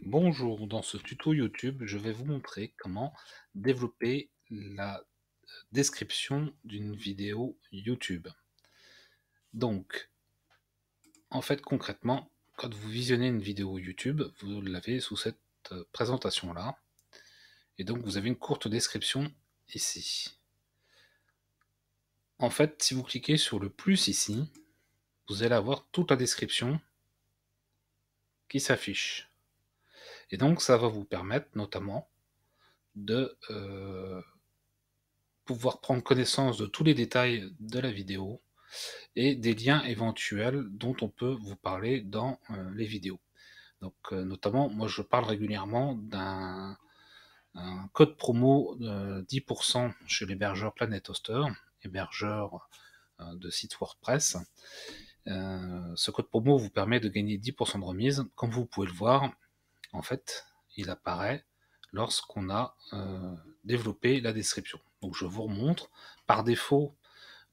Bonjour, dans ce tuto YouTube, je vais vous montrer comment développer la euh, description d'une vidéo YouTube. Donc, en fait concrètement, quand vous visionnez une vidéo YouTube, vous l'avez sous cette euh, présentation-là, et donc vous avez une courte description ici. En fait, si vous cliquez sur le plus ici, vous allez avoir toute la description qui s'affiche. Et donc, ça va vous permettre notamment de euh, pouvoir prendre connaissance de tous les détails de la vidéo et des liens éventuels dont on peut vous parler dans euh, les vidéos. Donc, euh, notamment, moi, je parle régulièrement d'un code promo de 10% chez l'hébergeur Planet Hoster, hébergeur de site WordPress. ce code promo vous permet de gagner 10% de remise. Comme vous pouvez le voir, en fait, il apparaît lorsqu'on a euh, développé la description. Donc je vous remontre, par défaut,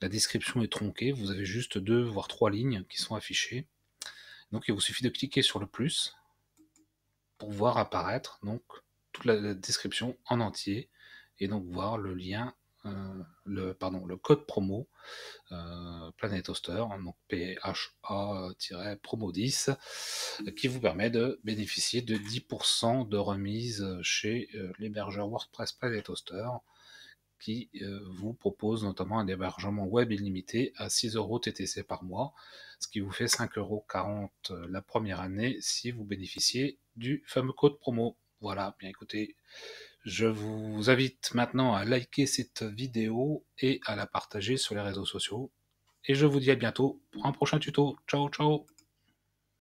la description est tronquée, vous avez juste deux voire trois lignes qui sont affichées. Donc il vous suffit de cliquer sur le plus pour voir apparaître donc toute la description en entier et donc voir le lien euh, le, pardon, le code promo euh, Planet Hoster, donc PHA-promo10, qui vous permet de bénéficier de 10% de remise chez euh, l'hébergeur WordPress Planet Hoster qui vous propose notamment un hébergement web illimité à 6 euros TTC par mois, ce qui vous fait 5,40 euros la première année si vous bénéficiez du fameux code promo. Voilà, bien écoutez, je vous invite maintenant à liker cette vidéo et à la partager sur les réseaux sociaux. Et je vous dis à bientôt pour un prochain tuto. Ciao, ciao